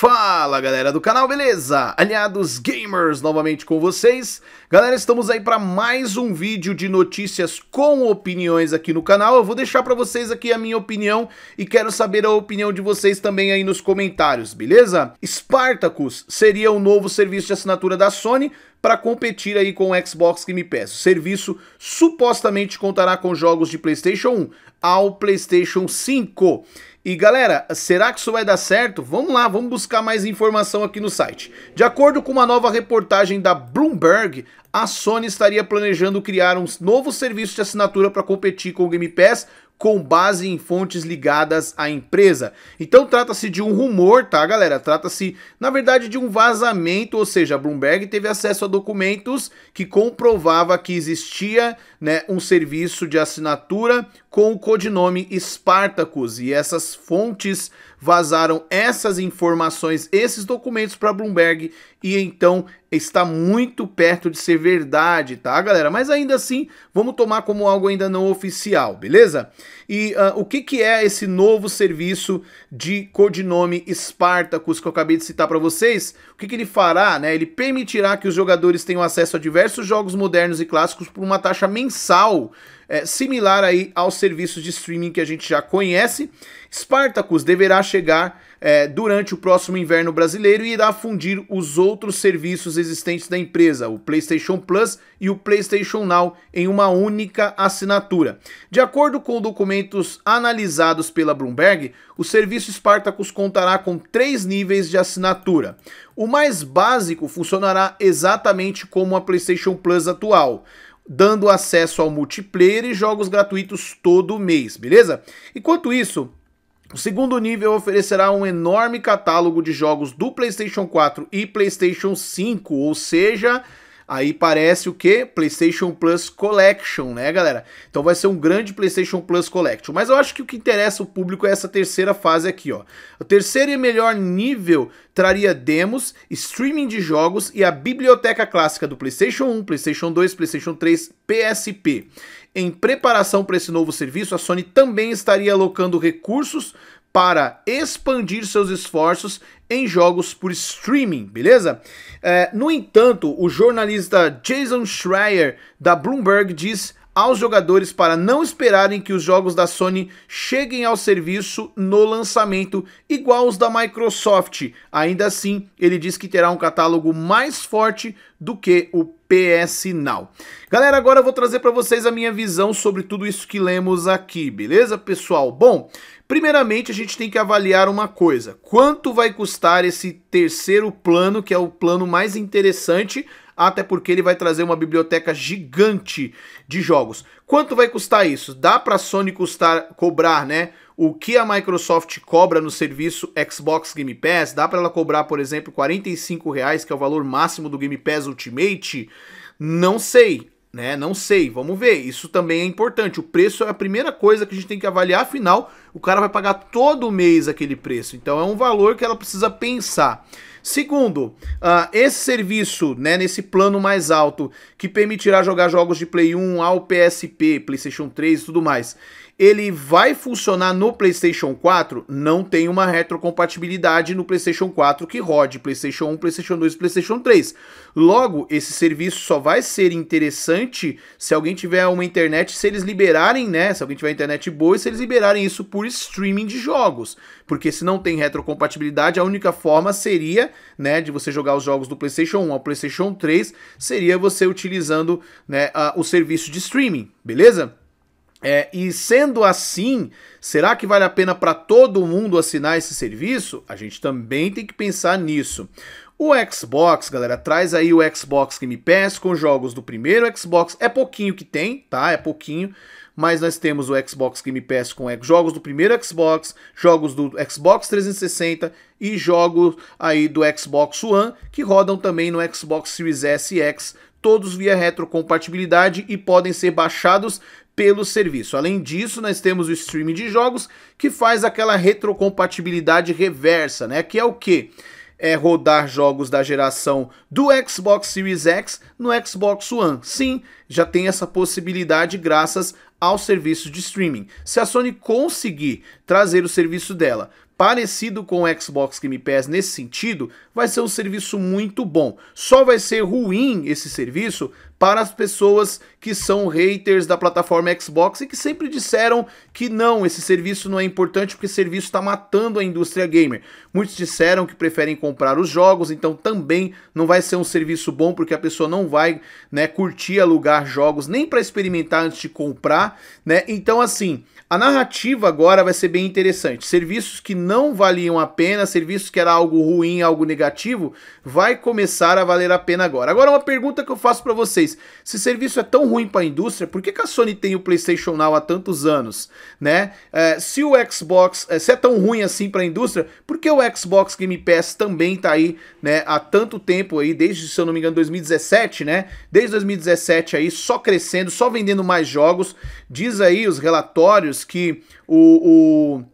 Fala galera do canal, beleza? Aliados Gamers novamente com vocês. Galera, estamos aí para mais um vídeo de notícias com opiniões aqui no canal. Eu vou deixar para vocês aqui a minha opinião e quero saber a opinião de vocês também aí nos comentários, beleza? Spartacus seria o novo serviço de assinatura da Sony para competir aí com o Xbox Game Pass. O serviço supostamente contará com jogos de PlayStation 1 ao PlayStation 5. E galera, será que isso vai dar certo? Vamos lá, vamos buscar mais informação aqui no site. De acordo com uma nova reportagem da Bloomberg, a Sony estaria planejando criar um novo serviço de assinatura para competir com o Game Pass, com base em fontes ligadas à empresa. Então trata-se de um rumor, tá, galera? Trata-se, na verdade, de um vazamento, ou seja, a Bloomberg teve acesso a documentos que comprovava que existia, né, um serviço de assinatura com o codinome Spartacus e essas fontes vazaram essas informações, esses documentos para Bloomberg e então está muito perto de ser verdade, tá, galera? Mas ainda assim, vamos tomar como algo ainda não oficial, beleza? E uh, o que, que é esse novo serviço de codinome Spartacus que eu acabei de citar para vocês? O que, que ele fará, né? Ele permitirá que os jogadores tenham acesso a diversos jogos modernos e clássicos por uma taxa mensal é, similar aí aos serviços de streaming que a gente já conhece. Spartacus deverá chegar é, durante o próximo inverno brasileiro e irá fundir os outros serviços existentes da empresa, o PlayStation Plus e o PlayStation Now, em uma única assinatura. De acordo com documentos analisados pela Bloomberg, o serviço Spartacus contará com três níveis de assinatura. O mais básico funcionará exatamente como a PlayStation Plus atual dando acesso ao multiplayer e jogos gratuitos todo mês, beleza? Enquanto isso, o segundo nível oferecerá um enorme catálogo de jogos do PlayStation 4 e PlayStation 5, ou seja, Aí parece o que? PlayStation Plus Collection, né, galera? Então vai ser um grande PlayStation Plus Collection. Mas eu acho que o que interessa o público é essa terceira fase aqui, ó. O terceiro e melhor nível traria demos, streaming de jogos e a biblioteca clássica do PlayStation 1, PlayStation 2, PlayStation 3, PSP. Em preparação para esse novo serviço, a Sony também estaria alocando recursos para expandir seus esforços em jogos por streaming, beleza? É, no entanto, o jornalista Jason Schreier da Bloomberg diz aos jogadores para não esperarem que os jogos da Sony cheguem ao serviço no lançamento, igual os da Microsoft. Ainda assim, ele diz que terá um catálogo mais forte do que o PS Now. Galera, agora eu vou trazer para vocês a minha visão sobre tudo isso que lemos aqui, beleza, pessoal? Bom, Primeiramente, a gente tem que avaliar uma coisa: quanto vai custar esse terceiro plano, que é o plano mais interessante, até porque ele vai trazer uma biblioteca gigante de jogos. Quanto vai custar isso? Dá para a Sony custar cobrar, né? O que a Microsoft cobra no serviço Xbox Game Pass? Dá para ela cobrar, por exemplo, R$ 45, reais, que é o valor máximo do Game Pass Ultimate? Não sei né? Não sei, vamos ver. Isso também é importante. O preço é a primeira coisa que a gente tem que avaliar, afinal, o cara vai pagar todo mês aquele preço. Então é um valor que ela precisa pensar. Segundo, uh, esse serviço, né, nesse plano mais alto, que permitirá jogar jogos de Play 1 ao PSP, PlayStation 3 e tudo mais, ele vai funcionar no PlayStation 4? Não tem uma retrocompatibilidade no PlayStation 4 que rode PlayStation 1, PlayStation 2, PlayStation 3. Logo, esse serviço só vai ser interessante se alguém tiver uma internet, se eles liberarem, né? Se alguém tiver internet boa, e se eles liberarem isso por streaming de jogos. Porque se não tem retrocompatibilidade, a única forma seria, né, de você jogar os jogos do PlayStation 1 ao PlayStation 3, seria você utilizando, né, a, o serviço de streaming, beleza? É, e sendo assim, será que vale a pena para todo mundo assinar esse serviço? A gente também tem que pensar nisso. O Xbox, galera, traz aí o Xbox Game Pass com jogos do primeiro Xbox. É pouquinho que tem, tá? É pouquinho. Mas nós temos o Xbox Game Pass com jogos do primeiro Xbox, jogos do Xbox 360 e jogos aí do Xbox One que rodam também no Xbox Series S e X todos via retrocompatibilidade e podem ser baixados pelo serviço. Além disso, nós temos o streaming de jogos que faz aquela retrocompatibilidade reversa, né? Que é o que é rodar jogos da geração do Xbox Series X no Xbox One. Sim, já tem essa possibilidade graças ao serviço de streaming. Se a Sony conseguir trazer o serviço dela parecido com o Xbox Game Pass nesse sentido, vai ser um serviço muito bom. Só vai ser ruim esse serviço para as pessoas que são haters da plataforma Xbox e que sempre disseram que não, esse serviço não é importante porque o serviço está matando a indústria gamer. Muitos disseram que preferem comprar os jogos, então também não vai ser um serviço bom porque a pessoa não vai, né, curtir alugar jogos nem para experimentar antes de comprar, né? Então assim, a narrativa agora vai ser bem interessante. Serviços que não valiam a pena, serviços que era algo ruim, algo negativo, vai começar a valer a pena agora. Agora uma pergunta que eu faço para vocês vocês, se serviço é tão ruim para a indústria, por que, que, a Sony tem o PlayStation Now há tantos anos, né? É, se o Xbox, é, se é tão ruim assim para a indústria, por que o Xbox Game Pass também tá aí, né, há tanto tempo aí, desde, se eu não me engano, 2017, né? Desde 2017 aí, só crescendo, só vendendo mais jogos. Diz aí os relatórios que o, o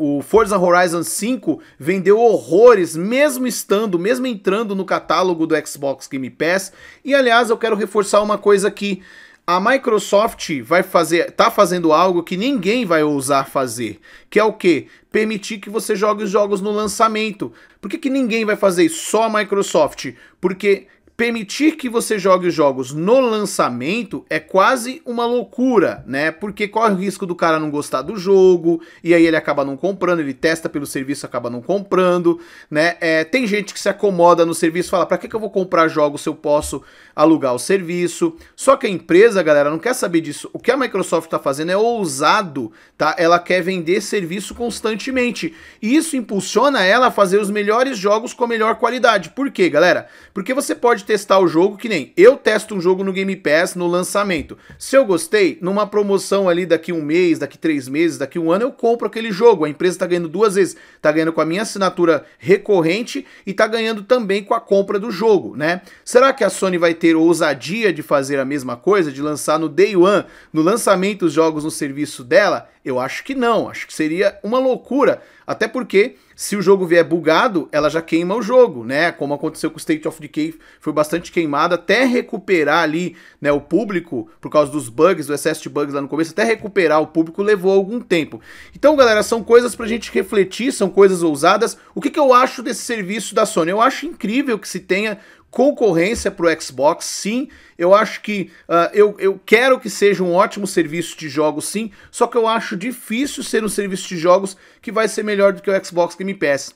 o Forza Horizon 5 vendeu horrores, mesmo estando, mesmo entrando no catálogo do Xbox Game Pass. E aliás, eu quero reforçar uma coisa aqui. A Microsoft vai fazer, tá fazendo algo que ninguém vai ousar fazer, que é o quê? Permitir que você jogue os jogos no lançamento. Por que, que ninguém vai fazer isso? Só a Microsoft. Porque Permitir que você jogue os jogos no lançamento é quase uma loucura, né? Porque corre o risco do cara não gostar do jogo, e aí ele acaba não comprando, ele testa pelo serviço acaba não comprando, né? É, tem gente que se acomoda no serviço fala: para que, que eu vou comprar jogos se eu posso alugar o serviço? Só que a empresa, galera, não quer saber disso. O que a Microsoft está fazendo é ousado, tá? Ela quer vender serviço constantemente. E isso impulsiona ela a fazer os melhores jogos com a melhor qualidade. Por quê, galera? Porque você pode testar o jogo, que nem eu testo um jogo no Game Pass no lançamento. Se eu gostei, numa promoção ali daqui um mês, daqui três meses, daqui um ano, eu compro aquele jogo. A empresa tá ganhando duas vezes. Tá ganhando com a minha assinatura recorrente e tá ganhando também com a compra do jogo, né? Será que a Sony vai ter ousadia de fazer a mesma coisa, de lançar no Day One, no lançamento os jogos no serviço dela? Eu acho que não. Acho que seria uma loucura até porque, se o jogo vier bugado, ela já queima o jogo, né? Como aconteceu com o State of Decay, foi bastante queimado, até recuperar ali, né, o público, por causa dos bugs, do excesso de bugs lá no começo, até recuperar o público levou algum tempo. Então, galera, são coisas pra gente refletir, são coisas ousadas. O que, que eu acho desse serviço da Sony? Eu acho incrível que se tenha concorrência para o Xbox, sim. Eu acho que uh, eu, eu quero que seja um ótimo serviço de jogos, sim. Só que eu acho difícil ser um serviço de jogos que vai ser melhor do que o Xbox Game Pass.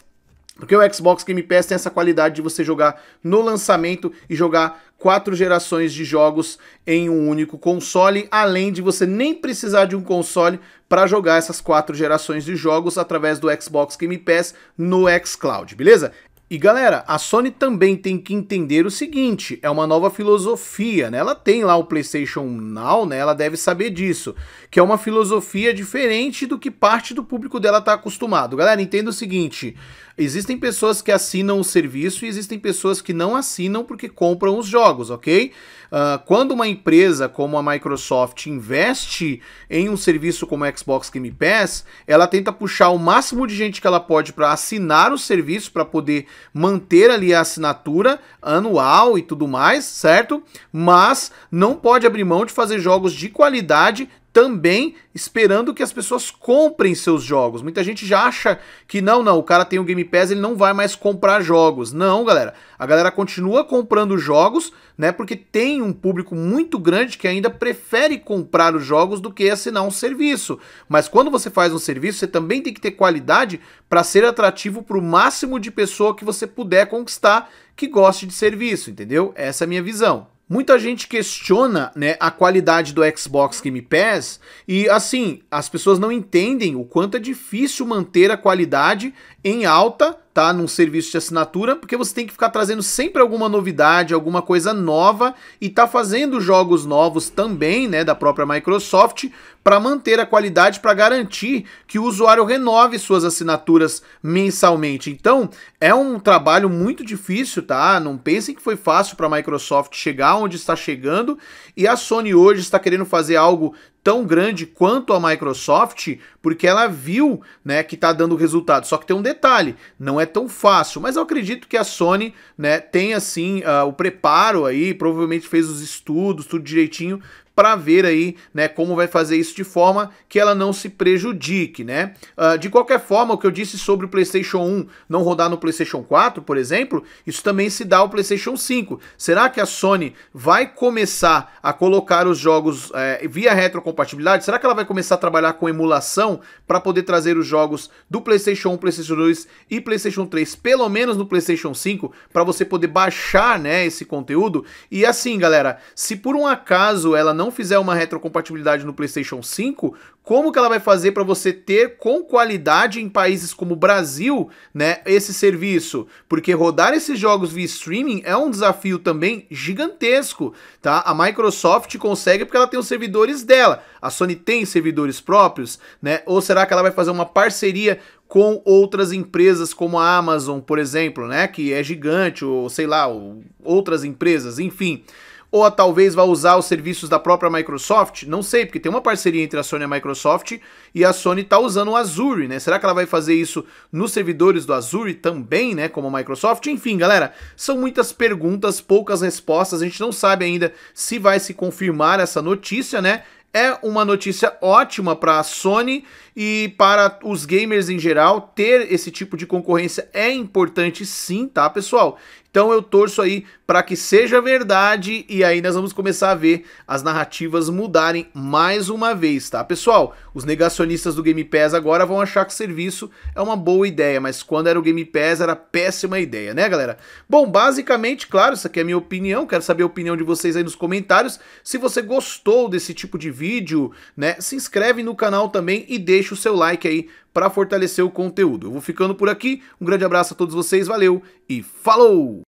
Porque o Xbox Game Pass tem essa qualidade de você jogar no lançamento e jogar quatro gerações de jogos em um único console, além de você nem precisar de um console para jogar essas quatro gerações de jogos através do Xbox Game Pass no xCloud, beleza? E galera, a Sony também tem que entender o seguinte, é uma nova filosofia, né? Ela tem lá o PlayStation Now, né? Ela deve saber disso, que é uma filosofia diferente do que parte do público dela tá acostumado. Galera, entenda o seguinte, Existem pessoas que assinam o serviço e existem pessoas que não assinam porque compram os jogos, ok? Uh, quando uma empresa como a Microsoft investe em um serviço como o Xbox Game Pass, ela tenta puxar o máximo de gente que ela pode para assinar o serviço, para poder manter ali a assinatura anual e tudo mais, certo? Mas não pode abrir mão de fazer jogos de qualidade também esperando que as pessoas comprem seus jogos. Muita gente já acha que não, não, o cara tem o um Game Pass, ele não vai mais comprar jogos. Não, galera. A galera continua comprando jogos, né? Porque tem um público muito grande que ainda prefere comprar os jogos do que assinar um serviço. Mas quando você faz um serviço, você também tem que ter qualidade para ser atrativo para o máximo de pessoa que você puder conquistar que goste de serviço, entendeu? Essa é a minha visão. Muita gente questiona né, a qualidade do Xbox Game Pass e, assim, as pessoas não entendem o quanto é difícil manter a qualidade em alta, tá? Num serviço de assinatura, porque você tem que ficar trazendo sempre alguma novidade, alguma coisa nova e tá fazendo jogos novos também, né, da própria Microsoft, para manter a qualidade, para garantir que o usuário renove suas assinaturas mensalmente. Então, é um trabalho muito difícil, tá? Não pensem que foi fácil para a Microsoft chegar onde está chegando e a Sony hoje está querendo fazer algo tão grande quanto a Microsoft, porque ela viu, né, que está dando resultado. Só que tem um detalhe, não é tão fácil, mas eu acredito que a Sony, né, tem assim uh, o preparo aí, provavelmente fez os estudos, tudo direitinho para ver aí, né, como vai fazer isso de forma que ela não se prejudique, né? Uh, de qualquer forma, o que eu disse sobre o PlayStation 1 não rodar no PlayStation 4, por exemplo, isso também se dá ao PlayStation 5. Será que a Sony vai começar a colocar os jogos é, via retrocompatibilidade? Será que ela vai começar a trabalhar com emulação para poder trazer os jogos do PlayStation 1, PlayStation 2 e PlayStation 3, pelo menos no PlayStation 5, para você poder baixar, né, esse conteúdo? E assim, galera, se por um acaso ela não não fizer uma retrocompatibilidade no PlayStation 5, como que ela vai fazer para você ter com qualidade em países como o Brasil, né, esse serviço? Porque rodar esses jogos via streaming é um desafio também gigantesco, tá? A Microsoft consegue porque ela tem os servidores dela. A Sony tem servidores próprios, né? Ou será que ela vai fazer uma parceria com outras empresas como a Amazon, por exemplo, né, que é gigante, ou sei lá, ou outras empresas, enfim ou talvez vá usar os serviços da própria Microsoft, não sei, porque tem uma parceria entre a Sony e a Microsoft e a Sony está usando o Azure, né? Será que ela vai fazer isso nos servidores do Azure também, né, como a Microsoft? Enfim, galera, são muitas perguntas, poucas respostas, a gente não sabe ainda se vai se confirmar essa notícia, né? é uma notícia ótima para a Sony e para os gamers em geral. Ter esse tipo de concorrência é importante sim, tá, pessoal? Então eu torço aí para que seja verdade e aí nós vamos começar a ver as narrativas mudarem mais uma vez, tá? Pessoal, os negacionistas do Game Pass agora vão achar que o serviço é uma boa ideia, mas quando era o Game Pass era péssima ideia, né, galera? Bom, basicamente, claro, isso aqui é a minha opinião, quero saber a opinião de vocês aí nos comentários. Se você gostou desse tipo de vídeo, né, se inscreve no canal também e deixa o seu like aí para fortalecer o conteúdo. Eu vou ficando por aqui, um grande abraço a todos vocês, valeu e falou!